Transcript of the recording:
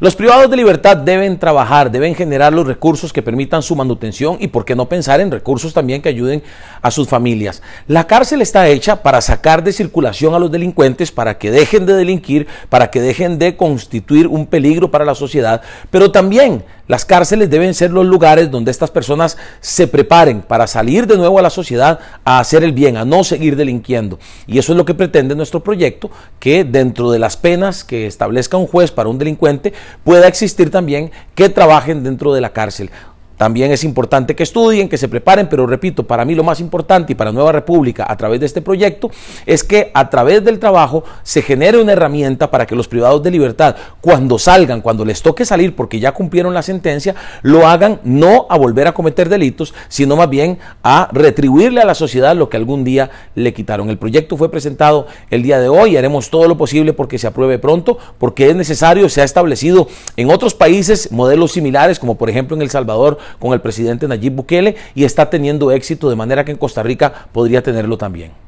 Los privados de libertad deben trabajar, deben generar los recursos que permitan su manutención y por qué no pensar en recursos también que ayuden a sus familias. La cárcel está hecha para sacar de circulación a los delincuentes, para que dejen de delinquir, para que dejen de constituir un peligro para la sociedad, pero también las cárceles deben ser los lugares donde estas personas se preparen para salir de nuevo a la sociedad a hacer el bien, a no seguir delinquiendo. Y eso es lo que pretende nuestro proyecto, que dentro de las penas que establezca un juez para un delincuente pueda existir también que trabajen dentro de la cárcel. También es importante que estudien, que se preparen, pero repito, para mí lo más importante y para Nueva República a través de este proyecto es que a través del trabajo se genere una herramienta para que los privados de libertad, cuando salgan, cuando les toque salir porque ya cumplieron la sentencia, lo hagan no a volver a cometer delitos, sino más bien a retribuirle a la sociedad lo que algún día le quitaron. El proyecto fue presentado el día de hoy, haremos todo lo posible porque se apruebe pronto, porque es necesario, se ha establecido en otros países modelos similares, como por ejemplo en El Salvador, con el presidente Nayib Bukele y está teniendo éxito de manera que en Costa Rica podría tenerlo también.